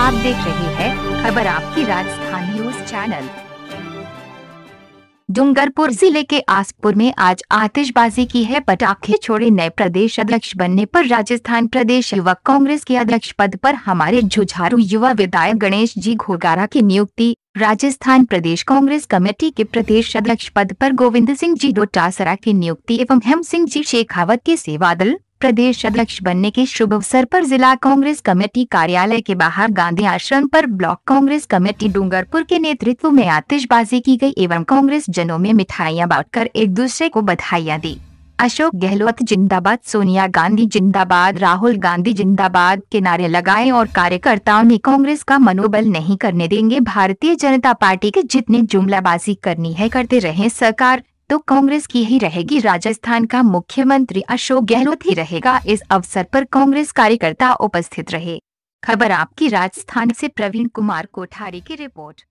आप देख रहे हैं खबर आपकी राजस्थान न्यूज चैनल डूंगरपुर जिले के आसपुर में आज आतिशबाजी की है पटाखे छोड़े नए प्रदेश अध्यक्ष बनने पर राजस्थान प्रदेश युवा कांग्रेस के अध्यक्ष पद पर हमारे झुझारू युवा विधायक गणेश जी घोगारा की नियुक्ति राजस्थान प्रदेश कांग्रेस कमेटी के प्रदेश अध्यक्ष पद पर गोविंद सिंह जी डोटासरा की नियुक्ति एवं हेम सिंह जी शेखावत के सेवादल प्रदेश अध्यक्ष बनने के शुभ अवसर पर जिला कांग्रेस कमेटी कार्यालय के बाहर गांधी आश्रम पर ब्लॉक कांग्रेस कमेटी डूंगरपुर के नेतृत्व में आतिशबाजी की गई एवं कांग्रेस जनों में मिठाइयां बांटकर एक दूसरे को बधाइयां दी अशोक गहलोत जिंदाबाद सोनिया गांधी जिंदाबाद राहुल गांधी जिंदाबाद के नारे लगाए और कार्यकर्ताओं ने कांग्रेस का मनोबल नहीं करने देंगे भारतीय जनता पार्टी के जितने जुमलाबाजी करनी है करते रहे सरकार तो कांग्रेस की ही रहेगी राजस्थान का मुख्यमंत्री अशोक गहलोत ही रहेगा इस अवसर पर कांग्रेस कार्यकर्ता उपस्थित रहे खबर आपकी राजस्थान से प्रवीण कुमार कोठारी की रिपोर्ट